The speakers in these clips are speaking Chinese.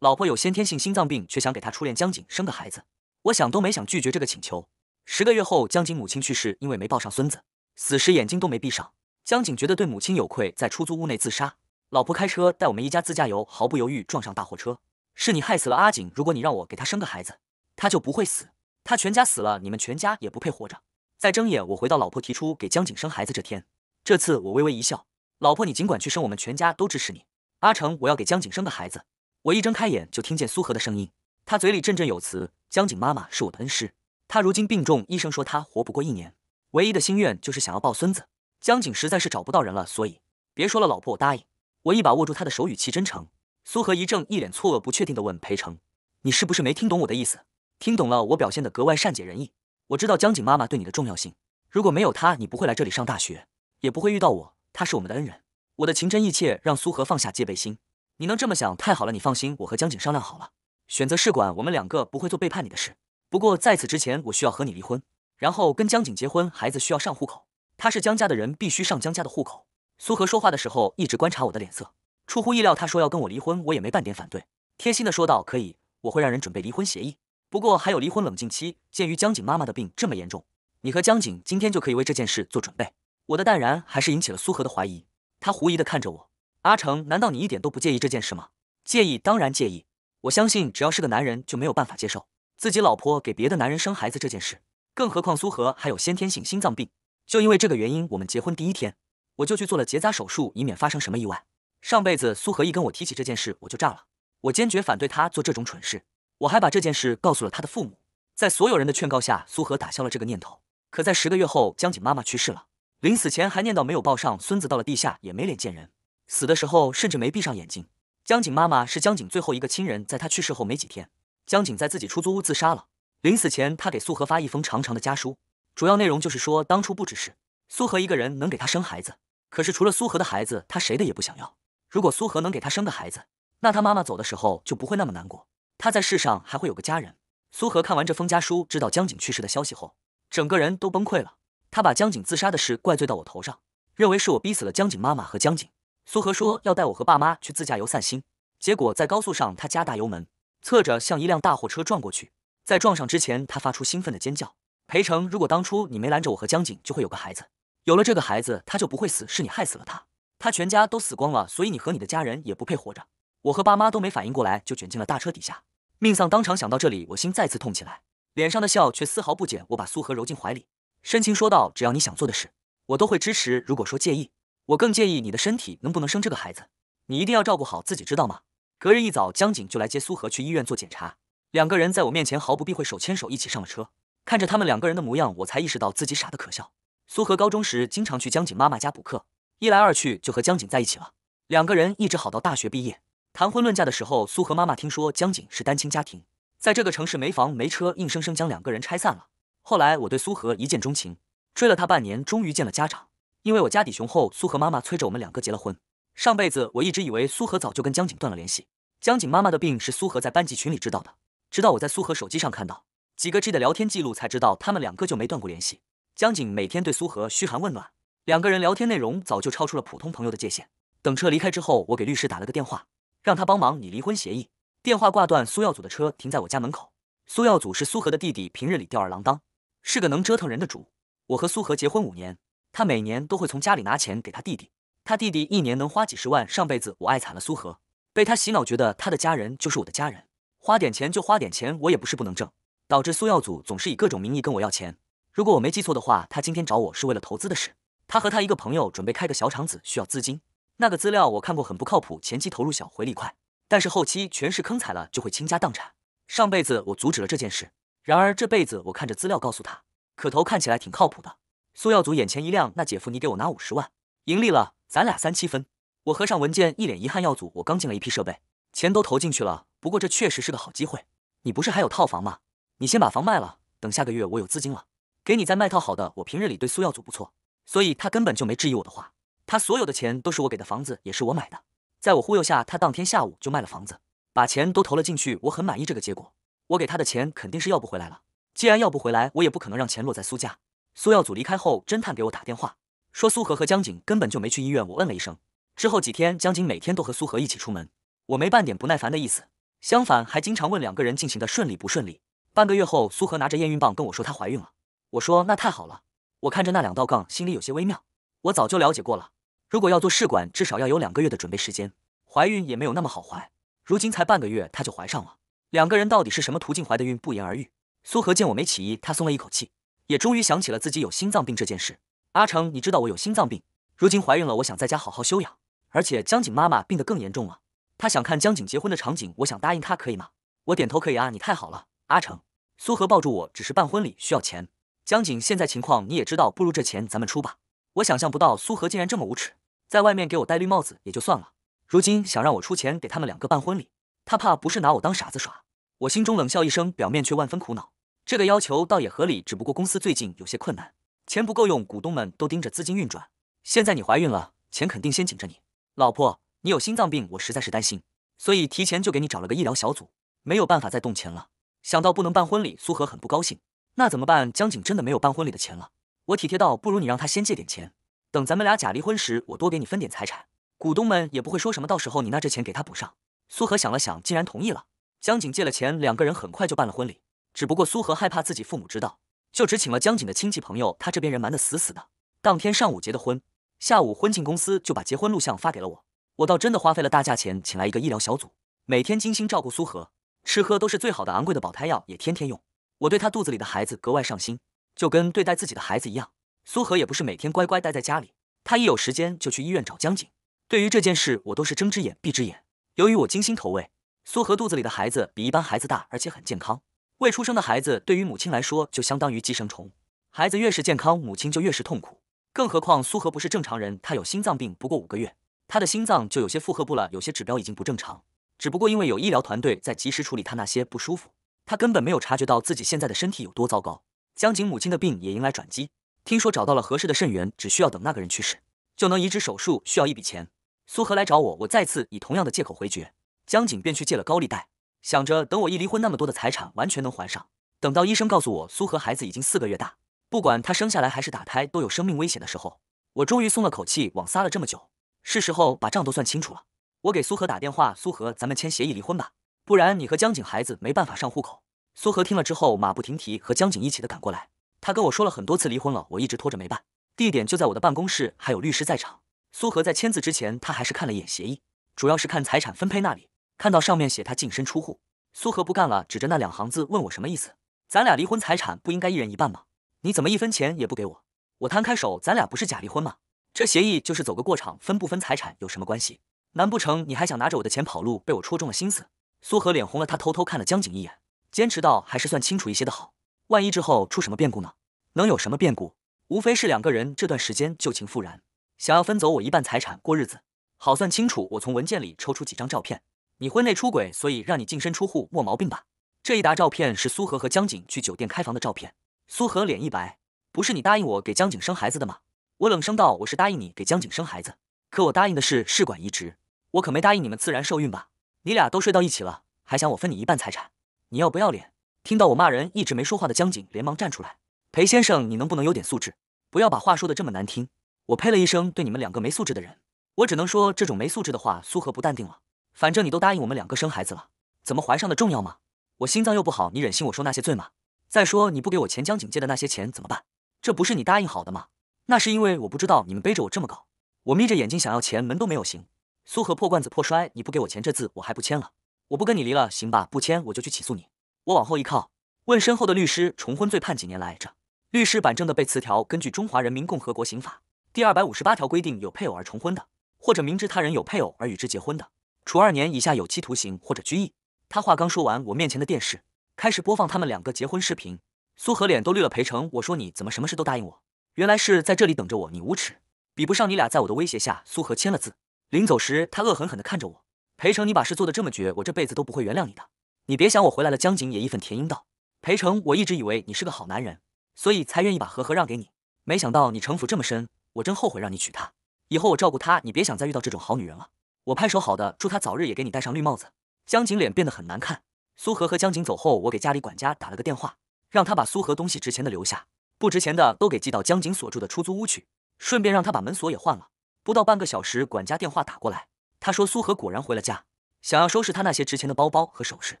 老婆有先天性心脏病，却想给他初恋江景生个孩子。我想都没想拒绝这个请求。十个月后，江景母亲去世，因为没抱上孙子，死时眼睛都没闭上。江景觉得对母亲有愧，在出租屋内自杀。老婆开车带我们一家自驾游，毫不犹豫撞上大货车。是你害死了阿景。如果你让我给他生个孩子，他就不会死。他全家死了，你们全家也不配活着。再睁眼，我回到老婆提出给江景生孩子这天。这次我微微一笑，老婆，你尽管去生，我们全家都支持你。阿成，我要给江景生个孩子。我一睁开眼就听见苏荷的声音，她嘴里振振有词：“江景妈妈是我的恩师，她如今病重，医生说她活不过一年，唯一的心愿就是想要抱孙子。”江景实在是找不到人了，所以别说了，老婆，我答应。我一把握住她的手，语气真诚。苏荷一怔，一脸错愕，不确定地问：“裴成，你是不是没听懂我的意思？”听懂了，我表现得格外善解人意。我知道江景妈妈对你的重要性，如果没有她，你不会来这里上大学，也不会遇到我。她是我们的恩人，我的情真意切让苏荷放下戒备心。你能这么想太好了，你放心，我和江景商量好了，选择试管，我们两个不会做背叛你的事。不过在此之前，我需要和你离婚，然后跟江景结婚，孩子需要上户口，他是江家的人，必须上江家的户口。苏荷说话的时候一直观察我的脸色，出乎意料，他说要跟我离婚，我也没半点反对，贴心的说道：“可以，我会让人准备离婚协议，不过还有离婚冷静期。鉴于江景妈妈的病这么严重，你和江景今天就可以为这件事做准备。”我的淡然还是引起了苏荷的怀疑，他狐疑的看着我。阿成，难道你一点都不介意这件事吗？介意，当然介意。我相信，只要是个男人，就没有办法接受自己老婆给别的男人生孩子这件事。更何况苏荷还有先天性心脏病，就因为这个原因，我们结婚第一天我就去做了结扎手术，以免发生什么意外。上辈子苏荷一跟我提起这件事，我就炸了，我坚决反对他做这种蠢事，我还把这件事告诉了他的父母。在所有人的劝告下，苏荷打消了这个念头。可在十个月后，江景妈妈去世了，临死前还念叨没有抱上孙子，到了地下也没脸见人。死的时候甚至没闭上眼睛。江景妈妈是江景最后一个亲人，在他去世后没几天，江景在自己出租屋自杀了。临死前，他给苏荷发一封长长的家书，主要内容就是说，当初不只是苏荷一个人能给他生孩子，可是除了苏荷的孩子，他谁的也不想要。如果苏荷能给他生个孩子，那他妈妈走的时候就不会那么难过，他在世上还会有个家人。苏荷看完这封家书，知道江景去世的消息后，整个人都崩溃了。他把江景自杀的事怪罪到我头上，认为是我逼死了江景妈妈和江景。苏荷说要带我和爸妈去自驾游散心，结果在高速上，他加大油门，侧着向一辆大货车撞过去。在撞上之前，他发出兴奋的尖叫。裴成，如果当初你没拦着我和江景，就会有个孩子。有了这个孩子，他就不会死，是你害死了他，他全家都死光了，所以你和你的家人也不配活着。我和爸妈都没反应过来，就卷进了大车底下，命丧当场。想到这里，我心再次痛起来，脸上的笑却丝毫不减。我把苏荷揉进怀里，深情说道：“只要你想做的事，我都会支持。如果说介意……”我更介意你的身体能不能生这个孩子，你一定要照顾好自己，知道吗？隔日一早，江景就来接苏荷去医院做检查，两个人在我面前毫不避讳，手牵手一起上了车。看着他们两个人的模样，我才意识到自己傻得可笑。苏荷高中时经常去江景妈妈家补课，一来二去就和江景在一起了。两个人一直好到大学毕业，谈婚论嫁的时候，苏荷妈妈听说江景是单亲家庭，在这个城市没房没车，硬生生将两个人拆散了。后来我对苏荷一见钟情，追了她半年，终于见了家长。因为我家底雄厚，苏荷妈妈催着我们两个结了婚。上辈子我一直以为苏荷早就跟江景断了联系，江景妈妈的病是苏荷在班级群里知道的，直到我在苏荷手机上看到几个 G 的聊天记录，才知道他们两个就没断过联系。江景每天对苏荷嘘寒问暖，两个人聊天内容早就超出了普通朋友的界限。等车离开之后，我给律师打了个电话，让他帮忙拟离婚协议。电话挂断，苏耀祖的车停在我家门口。苏耀祖是苏荷的弟弟，平日里吊儿郎当，是个能折腾人的主。我和苏荷结婚五年。他每年都会从家里拿钱给他弟弟，他弟弟一年能花几十万。上辈子我爱惨了苏荷，被他洗脑，觉得他的家人就是我的家人，花点钱就花点钱，我也不是不能挣。导致苏耀祖总是以各种名义跟我要钱。如果我没记错的话，他今天找我是为了投资的事。他和他一个朋友准备开个小厂子，需要资金。那个资料我看过，很不靠谱，前期投入小，回利快，但是后期全是坑，踩了就会倾家荡产。上辈子我阻止了这件事，然而这辈子我看着资料告诉他，可投看起来挺靠谱的。苏耀祖眼前一亮，那姐夫，你给我拿五十万，盈利了，咱俩三七分。我合上文件，一脸遗憾。耀祖，我刚进了一批设备，钱都投进去了。不过这确实是个好机会。你不是还有套房吗？你先把房卖了，等下个月我有资金了，给你再卖套好的。我平日里对苏耀祖不错，所以他根本就没质疑我的话。他所有的钱都是我给的，房子也是我买的。在我忽悠下，他当天下午就卖了房子，把钱都投了进去。我很满意这个结果，我给他的钱肯定是要不回来了。既然要不回来，我也不可能让钱落在苏家。苏耀祖离开后，侦探给我打电话，说苏荷和江景根本就没去医院。我问了一声。之后几天，江景每天都和苏荷一起出门，我没半点不耐烦的意思，相反还经常问两个人进行的顺利不顺利。半个月后，苏荷拿着验孕棒跟我说她怀孕了。我说那太好了。我看着那两道杠，心里有些微妙。我早就了解过了，如果要做试管，至少要有两个月的准备时间，怀孕也没有那么好怀。如今才半个月，她就怀上了，两个人到底是什么途径怀的孕，不言而喻。苏荷见我没起疑，她松了一口气。也终于想起了自己有心脏病这件事。阿成，你知道我有心脏病，如今怀孕了，我想在家好好休养。而且江景妈妈病得更严重了，她想看江景结婚的场景，我想答应她，可以吗？我点头，可以啊。你太好了，阿成。苏荷抱住我，只是办婚礼需要钱。江景现在情况你也知道，不如这钱咱们出吧。我想象不到苏荷竟然这么无耻，在外面给我戴绿帽子也就算了，如今想让我出钱给他们两个办婚礼，他怕不是拿我当傻子耍。我心中冷笑一声，表面却万分苦恼。这个要求倒也合理，只不过公司最近有些困难，钱不够用，股东们都盯着资金运转。现在你怀孕了，钱肯定先紧着你。老婆，你有心脏病，我实在是担心，所以提前就给你找了个医疗小组，没有办法再动钱了。想到不能办婚礼，苏荷很不高兴。那怎么办？江景真的没有办婚礼的钱了。我体贴到，不如你让他先借点钱，等咱们俩假离婚时，我多给你分点财产，股东们也不会说什么。到时候你拿这钱给他补上。苏荷想了想，竟然同意了。江景借了钱，两个人很快就办了婚礼。只不过苏荷害怕自己父母知道，就只请了江景的亲戚朋友，他这边人瞒得死死的。当天上午结的婚，下午婚庆公司就把结婚录像发给了我。我倒真的花费了大价钱，请来一个医疗小组，每天精心照顾苏荷，吃喝都是最好的、昂贵的保胎药，也天天用。我对她肚子里的孩子格外上心，就跟对待自己的孩子一样。苏荷也不是每天乖乖待在家里，她一有时间就去医院找江景。对于这件事，我都是睁只眼闭只眼。由于我精心投喂，苏荷肚子里的孩子比一般孩子大，而且很健康。未出生的孩子对于母亲来说就相当于寄生虫，孩子越是健康，母亲就越是痛苦。更何况苏荷不是正常人，她有心脏病，不过五个月，他的心脏就有些负荷不了，有些指标已经不正常。只不过因为有医疗团队在及时处理他那些不舒服，他根本没有察觉到自己现在的身体有多糟糕。江景母亲的病也迎来转机，听说找到了合适的肾源，只需要等那个人去世就能移植手术，需要一笔钱。苏荷来找我，我再次以同样的借口回绝，江景便去借了高利贷。想着等我一离婚，那么多的财产完全能还上。等到医生告诉我苏荷孩子已经四个月大，不管他生下来还是打胎都有生命危险的时候，我终于松了口气。网撒了这么久，是时候把账都算清楚了。我给苏荷打电话：“苏荷，咱们签协议离婚吧，不然你和江景孩子没办法上户口。”苏荷听了之后，马不停蹄和江景一起的赶过来。他跟我说了很多次离婚了，我一直拖着没办。地点就在我的办公室，还有律师在场。苏荷在签字之前，他还是看了一眼协议，主要是看财产分配那里。看到上面写他净身出户，苏荷不干了，指着那两行字问我什么意思？咱俩离婚财产不应该一人一半吗？你怎么一分钱也不给我？我摊开手，咱俩不是假离婚吗？这协议就是走个过场，分不分财产有什么关系？难不成你还想拿着我的钱跑路？被我戳中了心思，苏荷脸红了，他偷偷看了江景一眼，坚持道：“还是算清楚一些的好，万一之后出什么变故呢？能有什么变故？无非是两个人这段时间旧情复燃，想要分走我一半财产过日子。好算清楚，我从文件里抽出几张照片。你婚内出轨，所以让你净身出户，没毛病吧？这一沓照片是苏荷和江景去酒店开房的照片。苏荷脸一白，不是你答应我给江景生孩子的吗？我冷声道：“我是答应你给江景生孩子，可我答应的是试管移植，我可没答应你们自然受孕吧？你俩都睡到一起了，还想我分你一半财产？你要不要脸？”听到我骂人，一直没说话的江景连忙站出来：“裴先生，你能不能有点素质，不要把话说的这么难听？”我呸了一声，对你们两个没素质的人，我只能说这种没素质的话。苏荷不淡定了。反正你都答应我们两个生孩子了，怎么怀上的重要吗？我心脏又不好，你忍心我说那些罪吗？再说你不给我钱，江景戒的那些钱怎么办？这不是你答应好的吗？那是因为我不知道你们背着我这么搞，我眯着眼睛想要钱，门都没有。行，苏荷破罐子破摔，你不给我钱，这字我还不签了。我不跟你离了，行吧？不签我就去起诉你。我往后一靠，问身后的律师重婚罪判几年来着？律师板正的背词条，根据《中华人民共和国刑法》第二百五十八条规定，有配偶而重婚的，或者明知他人有配偶而与之结婚的。处二年以下有期徒刑或者拘役。他话刚说完，我面前的电视开始播放他们两个结婚视频。苏荷脸都绿了。裴成，我说你怎么什么事都答应我？原来是在这里等着我。你无耻，比不上你俩在我的威胁下，苏荷签了字。临走时，他恶狠狠地看着我。裴成，你把事做得这么绝，我这辈子都不会原谅你的。你别想我回来了。江景也义愤填膺道：“裴成，我一直以为你是个好男人，所以才愿意把和和让给你。没想到你城府这么深，我真后悔让你娶她。以后我照顾她，你别想再遇到这种好女人了。”我拍手，好的，祝他早日也给你戴上绿帽子。江景脸变得很难看。苏荷和江景走后，我给家里管家打了个电话，让他把苏荷东西值钱的留下，不值钱的都给寄到江景所住的出租屋去，顺便让他把门锁也换了。不到半个小时，管家电话打过来，他说苏荷果然回了家，想要收拾他那些值钱的包包和首饰，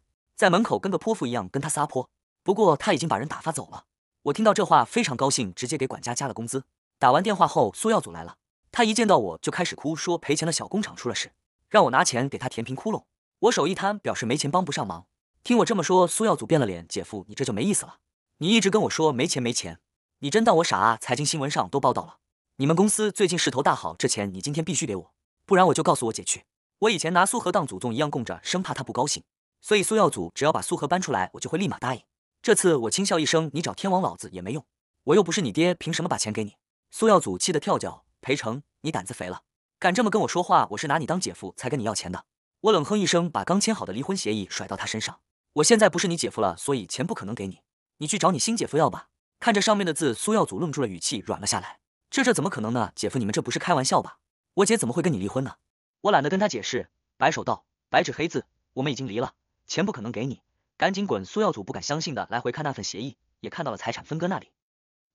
在门口跟个泼妇一样跟他撒泼。不过他已经把人打发走了。我听到这话非常高兴，直接给管家加了工资。打完电话后，苏耀祖来了。他一见到我就开始哭，说赔钱的小工厂出了事，让我拿钱给他填平窟窿。我手一摊，表示没钱帮不上忙。听我这么说，苏耀祖变了脸：“姐夫，你这就没意思了。你一直跟我说没钱没钱，你真当我傻啊？财经新闻上都报道了，你们公司最近势头大好，这钱你今天必须给我，不然我就告诉我姐去。我以前拿苏荷当祖宗一样供着，生怕她不高兴。所以苏耀祖只要把苏荷搬出来，我就会立马答应。这次我轻笑一声，你找天王老子也没用，我又不是你爹，凭什么把钱给你？苏耀祖气得跳脚。裴成，你胆子肥了，敢这么跟我说话？我是拿你当姐夫才跟你要钱的。我冷哼一声，把刚签好的离婚协议甩到他身上。我现在不是你姐夫了，所以钱不可能给你。你去找你新姐夫要吧。看着上面的字，苏耀祖愣住了，语气软了下来。这这怎么可能呢？姐夫，你们这不是开玩笑吧？我姐怎么会跟你离婚呢？我懒得跟他解释，摆手道：白纸黑字，我们已经离了，钱不可能给你，赶紧滚！苏耀祖不敢相信的来回看那份协议，也看到了财产分割那里。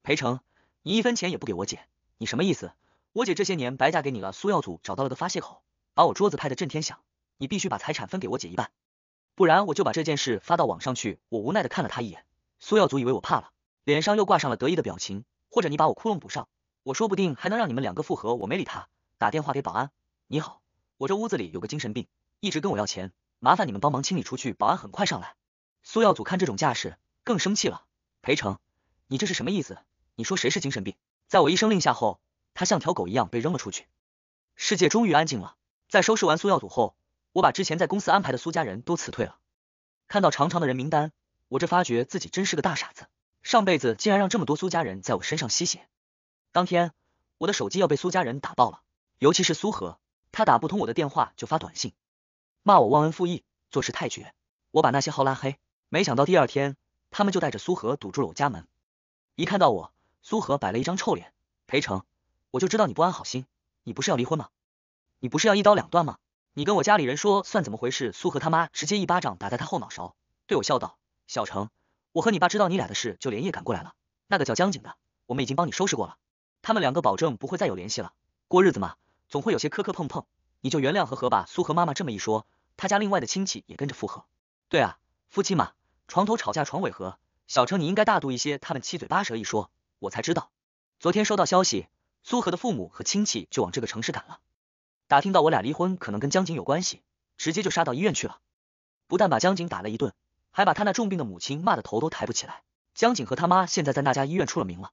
裴成，你一分钱也不给我姐，你什么意思？我姐这些年白嫁给你了，苏耀祖找到了个发泄口，把我桌子拍得震天响。你必须把财产分给我姐一半，不然我就把这件事发到网上去。我无奈的看了他一眼，苏耀祖以为我怕了，脸上又挂上了得意的表情。或者你把我窟窿补上，我说不定还能让你们两个复合。我没理他，打电话给保安。你好，我这屋子里有个精神病，一直跟我要钱，麻烦你们帮忙清理出去。保安很快上来。苏耀祖看这种架势，更生气了。裴成，你这是什么意思？你说谁是精神病？在我一声令下后。他像条狗一样被扔了出去，世界终于安静了。在收拾完苏耀祖后，我把之前在公司安排的苏家人都辞退了。看到长长的人名单，我这发觉自己真是个大傻子，上辈子竟然让这么多苏家人在我身上吸血。当天，我的手机要被苏家人打爆了，尤其是苏和，他打不通我的电话就发短信，骂我忘恩负义，做事太绝。我把那些号拉黑，没想到第二天他们就带着苏和堵住了我家门。一看到我，苏和摆了一张臭脸，裴成。我就知道你不安好心，你不是要离婚吗？你不是要一刀两断吗？你跟我家里人说算怎么回事？苏和他妈直接一巴掌打在他后脑勺，对我笑道：“小程，我和你爸知道你俩的事，就连夜赶过来了。那个叫江景的，我们已经帮你收拾过了，他们两个保证不会再有联系了。过日子嘛，总会有些磕磕碰碰，你就原谅和和吧。”苏和妈妈这么一说，他家另外的亲戚也跟着附和：“对啊，夫妻嘛，床头吵架床尾和。小程，你应该大度一些。”他们七嘴八舌一说，我才知道昨天收到消息。苏荷的父母和亲戚就往这个城市赶了，打听到我俩离婚可能跟江景有关系，直接就杀到医院去了。不但把江景打了一顿，还把他那重病的母亲骂得头都抬不起来。江景和他妈现在在那家医院出了名了。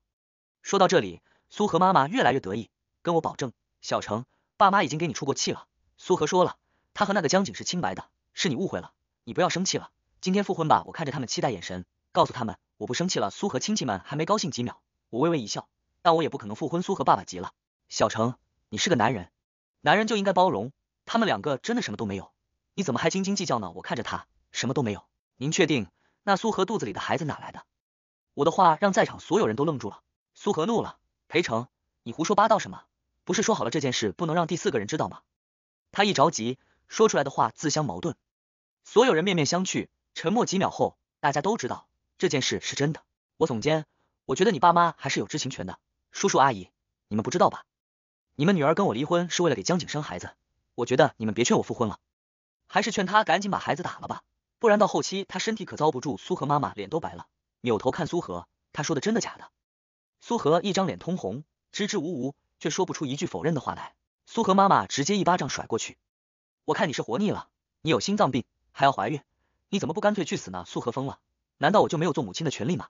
说到这里，苏荷妈妈越来越得意，跟我保证：“小程，爸妈已经给你出过气了。”苏荷说了，他和那个江景是清白的，是你误会了，你不要生气了。今天复婚吧，我看着他们期待眼神，告诉他们我不生气了。苏荷亲戚们还没高兴几秒，我微微一笑。但我也不可能复婚。苏和爸爸急了，小程，你是个男人，男人就应该包容。他们两个真的什么都没有，你怎么还斤斤计较呢？我看着他，什么都没有。您确定？那苏和肚子里的孩子哪来的？我的话让在场所有人都愣住了。苏和怒了，裴成，你胡说八道什么？不是说好了这件事不能让第四个人知道吗？他一着急，说出来的话自相矛盾。所有人面面相觑，沉默几秒后，大家都知道这件事是真的。我总监，我觉得你爸妈还是有知情权的。叔叔阿姨，你们不知道吧？你们女儿跟我离婚是为了给江景生孩子，我觉得你们别劝我复婚了，还是劝他赶紧把孩子打了吧，不然到后期他身体可遭不住。苏荷妈妈脸都白了，扭头看苏荷，他说的真的假的？苏荷一张脸通红，支支吾吾，却说不出一句否认的话来。苏荷妈妈直接一巴掌甩过去，我看你是活腻了，你有心脏病还要怀孕，你怎么不干脆去死呢？苏荷疯了，难道我就没有做母亲的权利吗？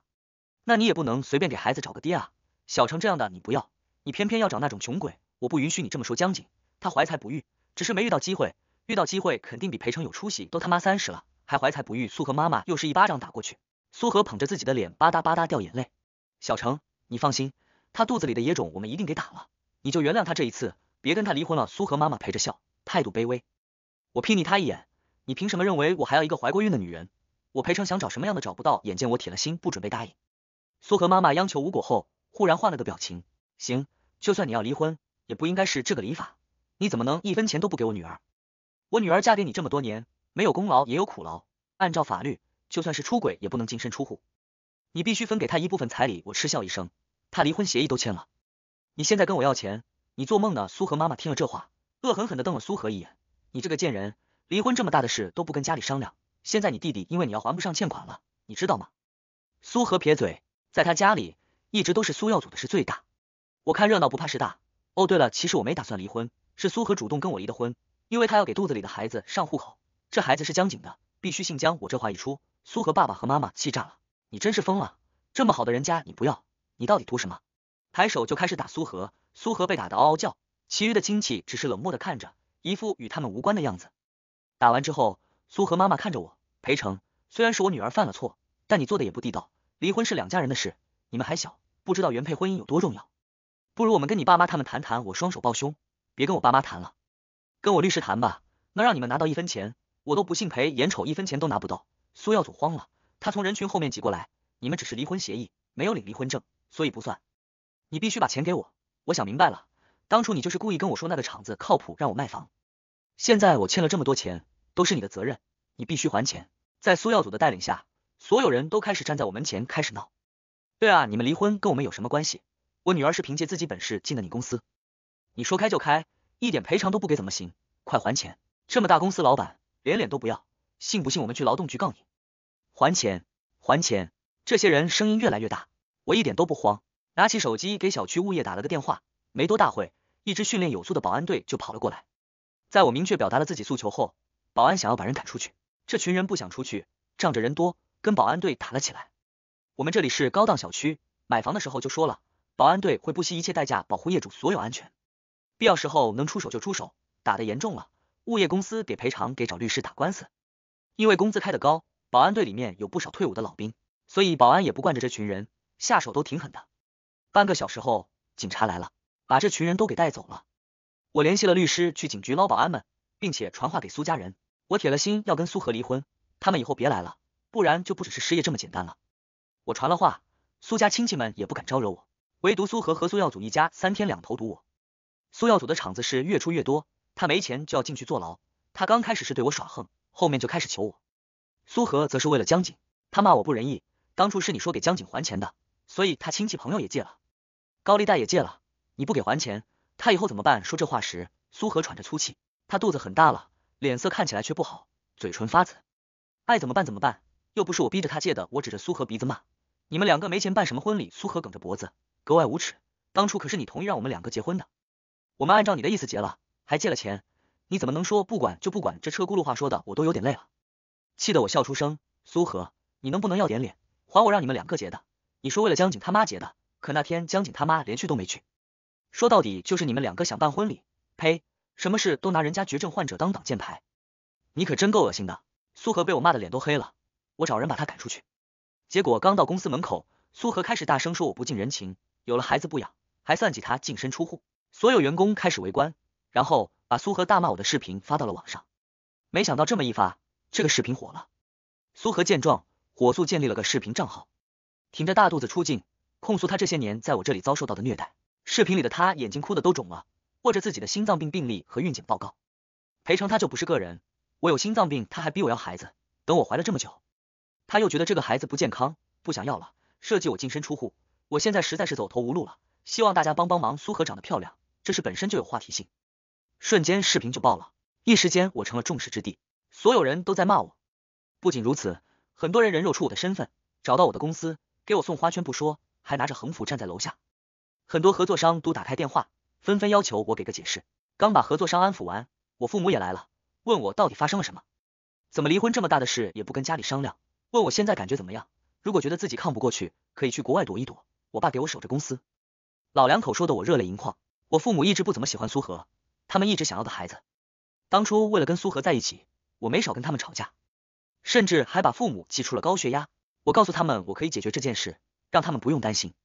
那你也不能随便给孩子找个爹啊。小城这样的你不要，你偏偏要找那种穷鬼，我不允许你这么说。江景，他怀才不遇，只是没遇到机会，遇到机会肯定比裴成有出息。都他妈三十了还怀才不遇。苏荷妈妈又是一巴掌打过去，苏荷捧着自己的脸，吧嗒吧嗒掉眼泪。小程，你放心，他肚子里的野种我们一定给打了，你就原谅他这一次，别跟他离婚了。苏荷妈妈陪着笑，态度卑微。我睥睨他一眼，你凭什么认为我还要一个怀过孕的女人？我裴成想找什么样的找不到，眼见我铁了心不准备答应，苏荷妈妈央求无果后。忽然换了个表情，行，就算你要离婚，也不应该是这个礼法。你怎么能一分钱都不给我女儿？我女儿嫁给你这么多年，没有功劳也有苦劳。按照法律，就算是出轨，也不能净身出户，你必须分给她一部分彩礼。我嗤笑一声，他离婚协议都签了，你现在跟我要钱，你做梦呢！苏荷妈妈听了这话，恶狠狠地瞪了苏荷一眼，你这个贱人，离婚这么大的事都不跟家里商量，现在你弟弟因为你要还不上欠款了，你知道吗？苏荷撇嘴，在他家里。一直都是苏耀祖的事最大，我看热闹不怕事大。哦，对了，其实我没打算离婚，是苏荷主动跟我离的婚，因为他要给肚子里的孩子上户口，这孩子是江景的，必须姓江。我这话一出，苏荷爸爸和妈妈气炸了，你真是疯了，这么好的人家你不要，你到底图什么？抬手就开始打苏荷，苏荷被打得嗷嗷叫，其余的亲戚只是冷漠的看着，一副与他们无关的样子。打完之后，苏荷妈妈看着我，裴成，虽然是我女儿犯了错，但你做的也不地道，离婚是两家人的事，你们还小。不知道原配婚姻有多重要，不如我们跟你爸妈他们谈谈。我双手抱胸，别跟我爸妈谈了，跟我律师谈吧，能让你们拿到一分钱，我都不信赔。眼瞅一分钱都拿不到，苏耀祖慌了，他从人群后面挤过来，你们只是离婚协议，没有领离婚证，所以不算。你必须把钱给我，我想明白了，当初你就是故意跟我说那个厂子靠谱，让我卖房，现在我欠了这么多钱，都是你的责任，你必须还钱。在苏耀祖的带领下，所有人都开始站在我门前开始闹。对啊，你们离婚跟我们有什么关系？我女儿是凭借自己本事进的你公司，你说开就开，一点赔偿都不给怎么行？快还钱！这么大公司老板连脸都不要，信不信我们去劳动局告你？还钱还钱！这些人声音越来越大，我一点都不慌，拿起手机给小区物业打了个电话，没多大会，一支训练有素的保安队就跑了过来。在我明确表达了自己诉求后，保安想要把人赶出去，这群人不想出去，仗着人多跟保安队打了起来。我们这里是高档小区，买房的时候就说了，保安队会不惜一切代价保护业主所有安全，必要时候能出手就出手，打得严重了，物业公司给赔偿，给找律师打官司。因为工资开得高，保安队里面有不少退伍的老兵，所以保安也不惯着这群人，下手都挺狠的。半个小时后，警察来了，把这群人都给带走了。我联系了律师去警局捞保安们，并且传话给苏家人，我铁了心要跟苏荷离婚，他们以后别来了，不然就不只是失业这么简单了。我传了话，苏家亲戚们也不敢招惹我，唯独苏和和苏耀祖一家三天两头堵我。苏耀祖的场子是越出越多，他没钱就要进去坐牢。他刚开始是对我耍横，后面就开始求我。苏和则是为了江景，他骂我不仁义，当初是你说给江景还钱的，所以他亲戚朋友也借了，高利贷也借了，你不给还钱，他以后怎么办？说这话时，苏和喘着粗气，他肚子很大了，脸色看起来却不好，嘴唇发紫，爱怎么办怎么办，又不是我逼着他借的。我指着苏和鼻子骂。你们两个没钱办什么婚礼？苏荷梗着脖子，格外无耻。当初可是你同意让我们两个结婚的，我们按照你的意思结了，还借了钱，你怎么能说不管就不管？这车轱辘话说的我都有点累了，气得我笑出声。苏荷，你能不能要点脸？还我让你们两个结的，你说为了江景他妈结的，可那天江景他妈连去都没去。说到底就是你们两个想办婚礼，呸，什么事都拿人家绝症患者当挡箭牌，你可真够恶心的。苏荷被我骂的脸都黑了，我找人把他赶出去。结果刚到公司门口，苏荷开始大声说我不近人情，有了孩子不养，还算计他净身出户。所有员工开始围观，然后把苏荷大骂我的视频发到了网上。没想到这么一发，这个视频火了。苏荷见状，火速建立了个视频账号，挺着大肚子出镜，控诉他这些年在我这里遭受到的虐待。视频里的他眼睛哭的都肿了，握着自己的心脏病病历和孕检报告，赔偿他就不是个人，我有心脏病他还逼我要孩子，等我怀了这么久。他又觉得这个孩子不健康，不想要了。设计我净身出户，我现在实在是走投无路了，希望大家帮帮忙。苏荷长得漂亮，这事本身就有话题性，瞬间视频就爆了。一时间我成了众矢之的，所有人都在骂我。不仅如此，很多人人肉出我的身份，找到我的公司，给我送花圈不说，还拿着横幅站在楼下。很多合作商都打开电话，纷纷要求我给个解释。刚把合作商安抚完，我父母也来了，问我到底发生了什么？怎么离婚这么大的事也不跟家里商量？问我现在感觉怎么样？如果觉得自己抗不过去，可以去国外躲一躲。我爸给我守着公司，老两口说的我热泪盈眶。我父母一直不怎么喜欢苏荷，他们一直想要个孩子。当初为了跟苏荷在一起，我没少跟他们吵架，甚至还把父母气出了高血压。我告诉他们我可以解决这件事，让他们不用担心。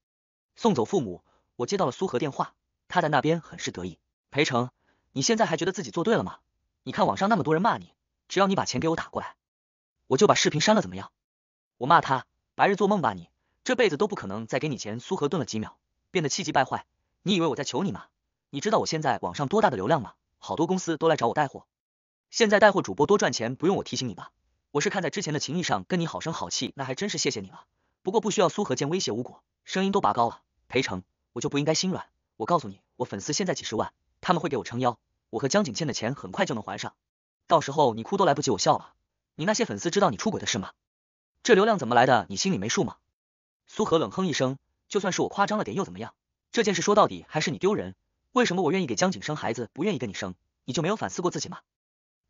送走父母，我接到了苏荷电话，他在那边很是得意。裴成，你现在还觉得自己做对了吗？你看网上那么多人骂你，只要你把钱给我打过来，我就把视频删了，怎么样？我骂他白日做梦吧，你这辈子都不可能再给你钱。苏荷顿了几秒，变得气急败坏。你以为我在求你吗？你知道我现在网上多大的流量吗？好多公司都来找我带货。现在带货主播多赚钱，不用我提醒你吧？我是看在之前的情谊上，跟你好声好气，那还真是谢谢你了。不过不需要。苏荷见威胁无果，声音都拔高了。裴成，我就不应该心软。我告诉你，我粉丝现在几十万，他们会给我撑腰。我和江景倩的钱很快就能还上，到时候你哭都来不及，我笑了。你那些粉丝知道你出轨的事吗？这流量怎么来的？你心里没数吗？苏荷冷哼一声，就算是我夸张了点又怎么样？这件事说到底还是你丢人。为什么我愿意给江景生孩子，不愿意跟你生？你就没有反思过自己吗？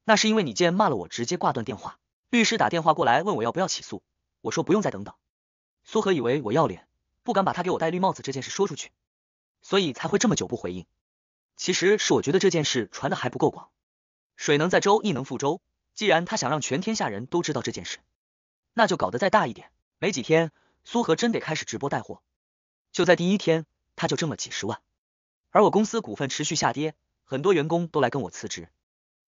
那是因为你见骂了我，直接挂断电话。律师打电话过来问我要不要起诉，我说不用再等等。苏荷以为我要脸，不敢把他给我戴绿帽子这件事说出去，所以才会这么久不回应。其实，是我觉得这件事传的还不够广。水能载舟，亦能覆舟。既然他想让全天下人都知道这件事。那就搞得再大一点，没几天，苏荷真得开始直播带货。就在第一天，他就挣了几十万，而我公司股份持续下跌，很多员工都来跟我辞职。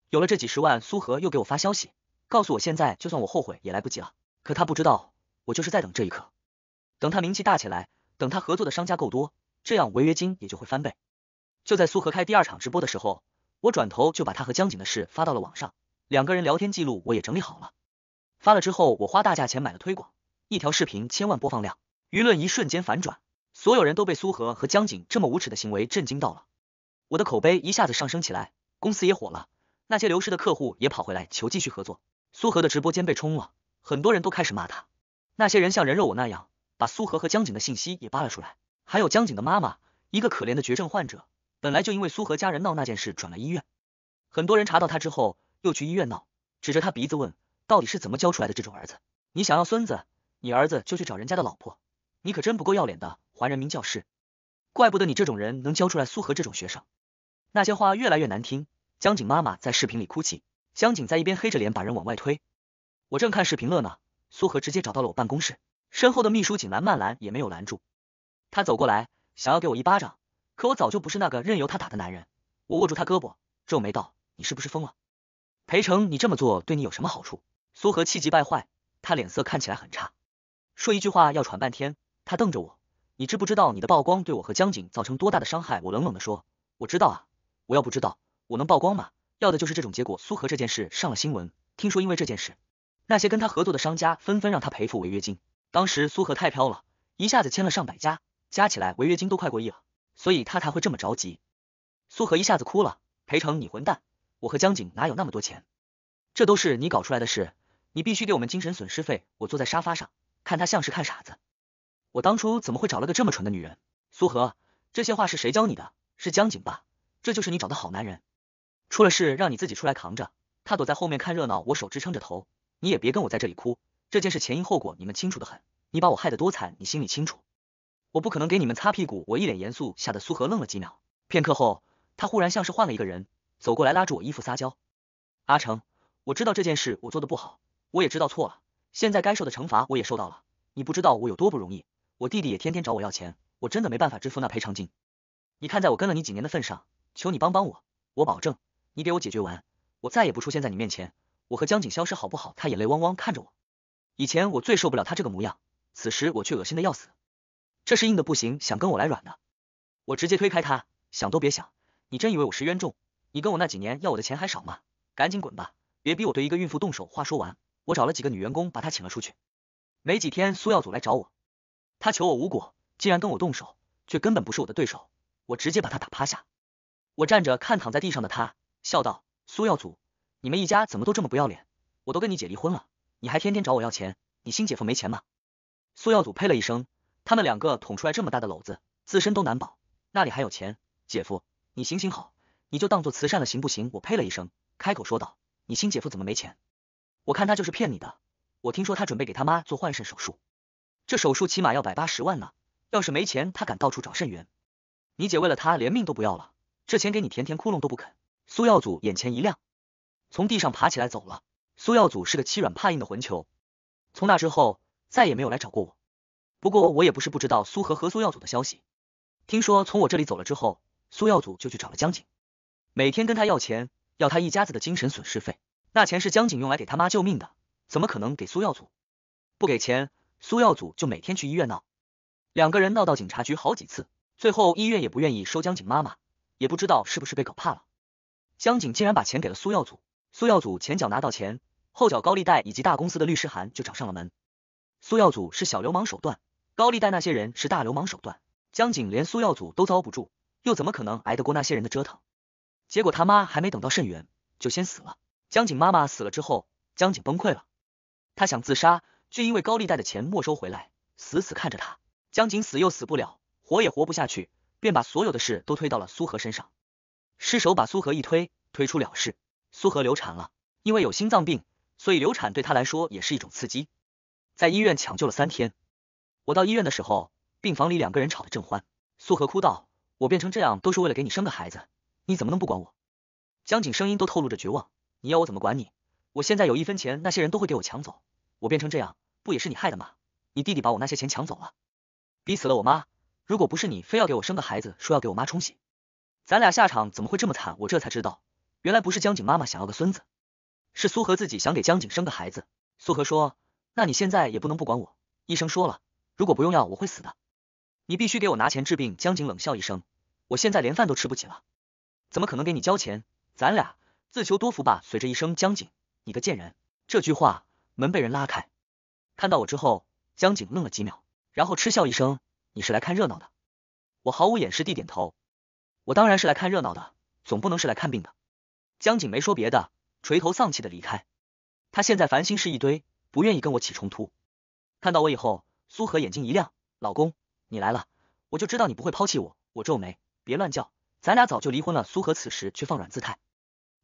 有了这几十万，苏荷又给我发消息，告诉我现在就算我后悔也来不及了。可他不知道，我就是在等这一刻，等他名气大起来，等他合作的商家够多，这样违约金也就会翻倍。就在苏荷开第二场直播的时候，我转头就把他和江景的事发到了网上，两个人聊天记录我也整理好了。发了之后，我花大价钱买了推广，一条视频千万播放量，舆论一瞬间反转，所有人都被苏荷和江景这么无耻的行为震惊到了。我的口碑一下子上升起来，公司也火了，那些流失的客户也跑回来求继续合作。苏荷的直播间被冲了，很多人都开始骂他。那些人像人肉我那样，把苏荷和江景的信息也扒了出来，还有江景的妈妈，一个可怜的绝症患者，本来就因为苏荷家人闹那件事转了医院，很多人查到他之后又去医院闹，指着他鼻子问。到底是怎么教出来的这种儿子？你想要孙子，你儿子就去找人家的老婆，你可真不够要脸的，还人民教师，怪不得你这种人能教出来苏荷这种学生。那些话越来越难听，江景妈妈在视频里哭泣，江景在一边黑着脸把人往外推。我正看视频乐呢，苏荷直接找到了我办公室，身后的秘书景兰曼兰也没有拦住，他走过来想要给我一巴掌，可我早就不是那个任由他打的男人，我握住他胳膊，皱眉道：“你是不是疯了？裴成，你这么做对你有什么好处？”苏荷气急败坏，他脸色看起来很差，说一句话要喘半天。他瞪着我，你知不知道你的曝光对我和江景造成多大的伤害？我冷冷的说，我知道啊，我要不知道我能曝光吗？要的就是这种结果。苏荷这件事上了新闻，听说因为这件事，那些跟他合作的商家纷纷让他赔付违约金。当时苏荷太飘了，一下子签了上百家，加起来违约金都快过亿了，所以他才会这么着急。苏荷一下子哭了，裴成，你混蛋！我和江景哪有那么多钱？这都是你搞出来的事。你必须给我们精神损失费。我坐在沙发上，看他像是看傻子。我当初怎么会找了个这么蠢的女人？苏荷，这些话是谁教你的？是江景吧？这就是你找的好男人。出了事让你自己出来扛着，他躲在后面看热闹。我手支撑着头，你也别跟我在这里哭。这件事前因后果你们清楚的很，你把我害得多惨，你心里清楚。我不可能给你们擦屁股。我一脸严肃，吓得苏荷愣了几秒。片刻后，他忽然像是换了一个人，走过来拉住我衣服撒娇。阿成，我知道这件事我做的不好。我也知道错了，现在该受的惩罚我也受到了。你不知道我有多不容易，我弟弟也天天找我要钱，我真的没办法支付那赔偿金。你看在我跟了你几年的份上，求你帮帮我，我保证你给我解决完，我再也不出现在你面前，我和江景消失好不好？他眼泪汪汪看着我，以前我最受不了他这个模样，此时我却恶心的要死，这是硬的不行，想跟我来软的，我直接推开他，想都别想，你真以为我是冤种？你跟我那几年要我的钱还少吗？赶紧滚吧，别逼我对一个孕妇动手。话说完。我找了几个女员工，把他请了出去。没几天，苏耀祖来找我，他求我无果，竟然跟我动手，却根本不是我的对手，我直接把他打趴下。我站着看躺在地上的他，笑道：“苏耀祖，你们一家怎么都这么不要脸？我都跟你姐离婚了，你还天天找我要钱，你新姐夫没钱吗？”苏耀祖呸了一声，他们两个捅出来这么大的篓子，自身都难保，那里还有钱？姐夫，你行行好，你就当做慈善了行不行？我呸了一声，开口说道：“你新姐夫怎么没钱？”我看他就是骗你的，我听说他准备给他妈做换肾手术，这手术起码要百八十万呢，要是没钱他敢到处找肾源。你姐为了他连命都不要了，这钱给你填填窟窿都不肯。苏耀祖眼前一亮，从地上爬起来走了。苏耀祖是个欺软怕硬的混球，从那之后再也没有来找过我。不过我也不是不知道苏和和苏耀祖的消息，听说从我这里走了之后，苏耀祖就去找了江景，每天跟他要钱，要他一家子的精神损失费。那钱是江景用来给他妈救命的，怎么可能给苏耀祖？不给钱，苏耀祖就每天去医院闹，两个人闹到警察局好几次，最后医院也不愿意收江景妈妈，也不知道是不是被搞怕了。江景竟然把钱给了苏耀祖，苏耀祖前脚拿到钱，后脚高利贷以及大公司的律师函就找上了门。苏耀祖是小流氓手段，高利贷那些人是大流氓手段，江景连苏耀祖都遭不住，又怎么可能挨得过那些人的折腾？结果他妈还没等到肾源，就先死了。江景妈妈死了之后，江景崩溃了，他想自杀，却因为高利贷的钱没收回来，死死看着他。江景死又死不了，活也活不下去，便把所有的事都推到了苏荷身上，失手把苏荷一推，推出了事。苏荷流产了，因为有心脏病，所以流产对他来说也是一种刺激，在医院抢救了三天。我到医院的时候，病房里两个人吵得正欢。苏荷哭道：“我变成这样都是为了给你生个孩子，你怎么能不管我？”江景声音都透露着绝望。你要我怎么管你？我现在有一分钱，那些人都会给我抢走。我变成这样，不也是你害的吗？你弟弟把我那些钱抢走了，逼死了我妈。如果不是你非要给我生个孩子，说要给我妈冲喜，咱俩下场怎么会这么惨？我这才知道，原来不是江景妈妈想要个孙子，是苏荷自己想给江景生个孩子。苏荷说，那你现在也不能不管我。医生说了，如果不用药，我会死的。你必须给我拿钱治病。江景冷笑一声，我现在连饭都吃不起了，怎么可能给你交钱？咱俩。自求多福吧。随着一声江景，你个贱人这句话，门被人拉开。看到我之后，江景愣了几秒，然后嗤笑一声：“你是来看热闹的。”我毫无掩饰地点头。我当然是来看热闹的，总不能是来看病的。江景没说别的，垂头丧气的离开。他现在烦心事一堆，不愿意跟我起冲突。看到我以后，苏荷眼睛一亮：“老公，你来了，我就知道你不会抛弃我。”我皱眉：“别乱叫，咱俩早就离婚了。”苏荷此时却放软姿态。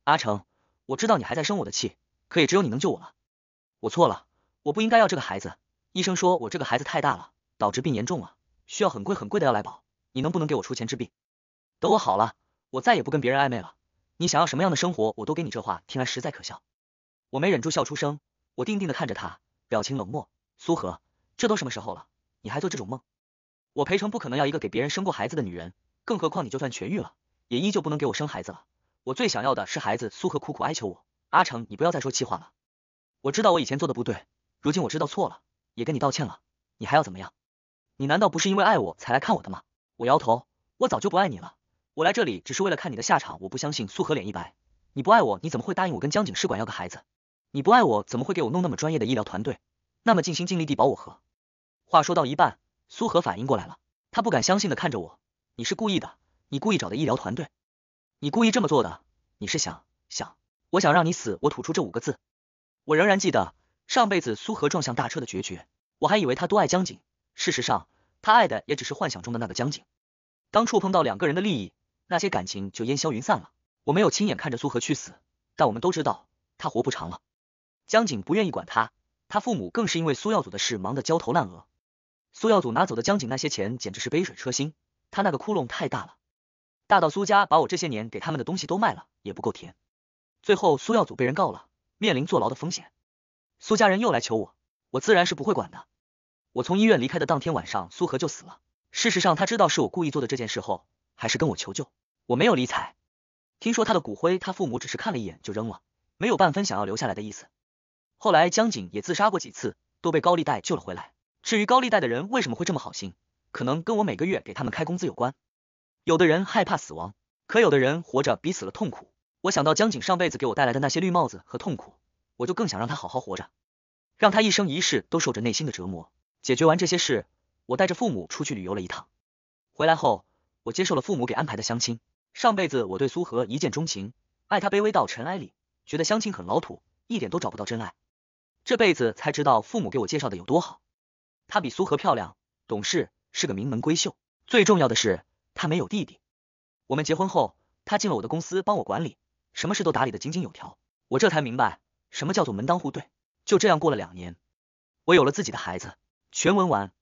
阿成，我知道你还在生我的气，可也只有你能救我了。我错了，我不应该要这个孩子。医生说我这个孩子太大了，导致病严重了，需要很贵很贵的药来保。你能不能给我出钱治病？等我好了，我再也不跟别人暧昧了。你想要什么样的生活，我都给你。这话听来实在可笑，我没忍住笑出声。我定定的看着他，表情冷漠。苏荷，这都什么时候了，你还做这种梦？我裴成不可能要一个给别人生过孩子的女人，更何况你就算痊愈了，也依旧不能给我生孩子了。我最想要的是孩子，苏荷苦苦哀求我。阿成，你不要再说气话了。我知道我以前做的不对，如今我知道错了，也跟你道歉了，你还要怎么样？你难道不是因为爱我才来看我的吗？我摇头，我早就不爱你了。我来这里只是为了看你的下场。我不相信。苏荷脸一白，你不爱我，你怎么会答应我跟江景试管要个孩子？你不爱我，怎么会给我弄那么专业的医疗团队，那么尽心尽力地保我？和话说到一半，苏荷反应过来了，他不敢相信地看着我，你是故意的，你故意找的医疗团队。你故意这么做的，你是想想，我想让你死，我吐出这五个字。我仍然记得上辈子苏荷撞向大车的决绝，我还以为他多爱江景，事实上他爱的也只是幻想中的那个江景。当触碰到两个人的利益，那些感情就烟消云散了。我没有亲眼看着苏荷去死，但我们都知道他活不长了。江景不愿意管他，他父母更是因为苏耀祖的事忙得焦头烂额。苏耀祖拿走的江景那些钱简直是杯水车薪，他那个窟窿太大了。大到苏家把我这些年给他们的东西都卖了也不够填，最后苏耀祖被人告了，面临坐牢的风险。苏家人又来求我，我自然是不会管的。我从医院离开的当天晚上，苏和就死了。事实上，他知道是我故意做的这件事后，还是跟我求救，我没有理睬。听说他的骨灰，他父母只是看了一眼就扔了，没有半分想要留下来的意思。后来江景也自杀过几次，都被高利贷救了回来。至于高利贷的人为什么会这么好心，可能跟我每个月给他们开工资有关。有的人害怕死亡，可有的人活着比死了痛苦。我想到江景上辈子给我带来的那些绿帽子和痛苦，我就更想让他好好活着，让他一生一世都受着内心的折磨。解决完这些事，我带着父母出去旅游了一趟。回来后，我接受了父母给安排的相亲。上辈子我对苏荷一见钟情，爱她卑微到尘埃里，觉得相亲很老土，一点都找不到真爱。这辈子才知道父母给我介绍的有多好，她比苏荷漂亮、懂事，是个名门闺秀。最重要的是。他没有弟弟，我们结婚后，他进了我的公司帮我管理，什么事都打理的井井有条，我这才明白什么叫做门当户对。就这样过了两年，我有了自己的孩子。全文完。